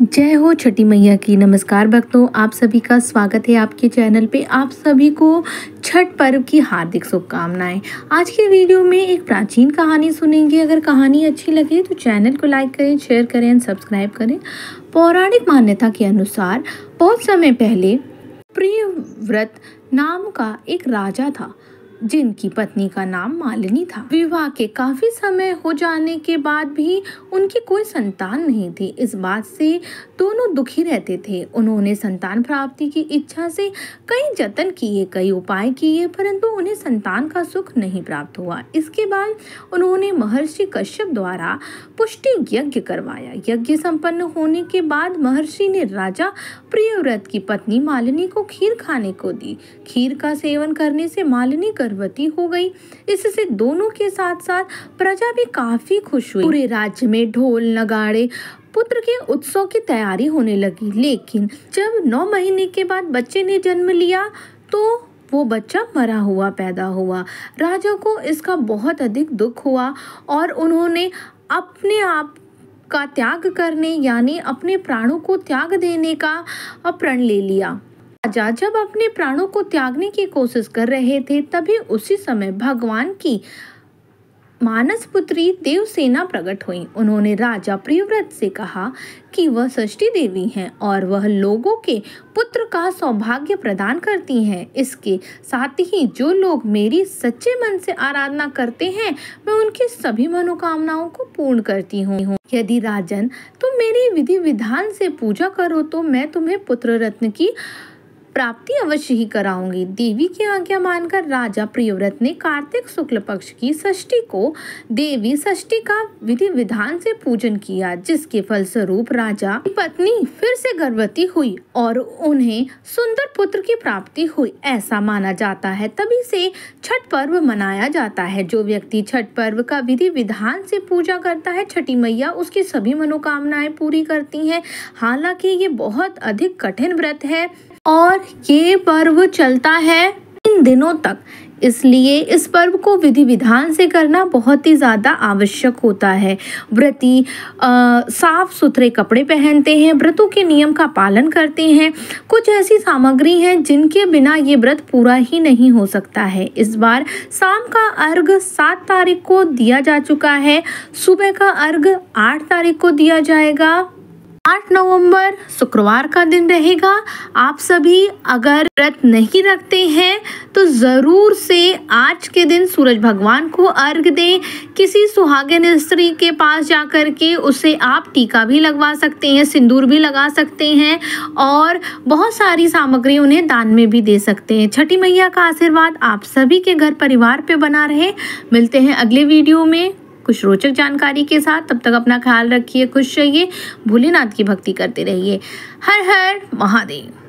जय हो छठी मैया की नमस्कार भक्तों आप सभी का स्वागत है आपके चैनल पे आप सभी को छठ पर्व की हार्दिक शुभकामनाएं आज के वीडियो में एक प्राचीन कहानी सुनेंगे अगर कहानी अच्छी लगे तो चैनल को लाइक करें शेयर करें एंड सब्सक्राइब करें पौराणिक मान्यता के अनुसार बहुत समय पहले प्रियव्रत नाम का एक राजा था जिनकी पत्नी का नाम मालिनी था विवाह के काफी समय हो जाने के बाद भी उनकी कोई संतान नहीं थी इस बात से दोनों दुखी रहते थे उन्होंने संतान प्राप्ति की इच्छा से कई जतन किए कई उपाय किए परंतु उन्हें संतान का सुख नहीं प्राप्त हुआ इसके बाद उन्होंने महर्षि कश्यप द्वारा पुष्टि यज्ञ करवाया यज्ञ संपन्न होने के बाद महर्षि ने राजा प्रियव्रत की पत्नी मालिनी को खीर खाने को दी खीर का सेवन करने से मालिनी गर्भवती हो गई इससे दोनों के साथ साथ प्रजा भी काफी खुश हुई पूरे राज्य में ढोल नगाड़े पुत्र के उत्सव की तैयारी होने लगी लेकिन जब नौ महीने के बाद बच्चे ने जन्म लिया तो वो बच्चा मरा हुआ पैदा हुआ राजा को इसका बहुत अधिक दुख हुआ और उन्होंने अपने आप का त्याग करने यानी अपने प्राणों को त्याग देने का प्रण ले लिया राजा जब अपने प्राणों को त्यागने की कोशिश कर रहे थे तभी उसी समय भगवान की मानस पुत्री देवसेना प्रकट हुई उन्होंने राजा प्रियव्रत से कहा कि वह षष्ठी देवी हैं और वह लोगों के पुत्र का सौभाग्य प्रदान करती हैं इसके साथ ही जो लोग मेरी सच्चे मन से आराधना करते हैं मैं उनकी सभी मनोकामनाओं को पूर्ण करती हूँ यदि राजन तुम मेरी विधि विधान से पूजा करो तो मैं तुम्हें पुत्र रत्न की प्राप्ति अवश्य ही कराऊंगी देवी की आज्ञा मानकर राजा प्रियव्रत ने कार्तिक शुक्ल पक्ष की षष्ठी को देवी षष्टि का विधि विधान से पूजन किया जिसके फलस्वरूप राजा की पत्नी फिर से गर्भवती हुई और उन्हें सुंदर पुत्र की प्राप्ति हुई ऐसा माना जाता है तभी से छठ पर्व मनाया जाता है जो व्यक्ति छठ पर्व का विधि विधान से पूजा करता है छठी मैया उसकी सभी मनोकामनाएं पूरी करती हैं हालांकि ये बहुत अधिक कठिन व्रत है और ये पर्व चलता है इन दिनों तक इसलिए इस पर्व को विधि विधान से करना बहुत ही ज़्यादा आवश्यक होता है व्रती साफ सुथरे कपड़े पहनते हैं व्रतों के नियम का पालन करते हैं कुछ ऐसी सामग्री हैं जिनके बिना ये व्रत पूरा ही नहीं हो सकता है इस बार शाम का अर्घ सात तारीख को दिया जा चुका है सुबह का अर्घ आठ तारीख को दिया जाएगा आठ नवंबर शुक्रवार का दिन रहेगा आप सभी अगर व्रत नहीं रखते हैं तो ज़रूर से आज के दिन सूरज भगवान को अर्घ दें किसी सुहागिन स्त्री के पास जा कर के उसे आप टीका भी लगवा सकते हैं सिंदूर भी लगा सकते हैं और बहुत सारी सामग्री उन्हें दान में भी दे सकते हैं छठी मैया का आशीर्वाद आप सभी के घर परिवार पे बना रहे मिलते हैं अगले वीडियो में कुछ रोचक जानकारी के साथ तब तक अपना ख्याल रखिए खुश रहिए भोलेनाथ की भक्ति करते रहिए हर हर महादेव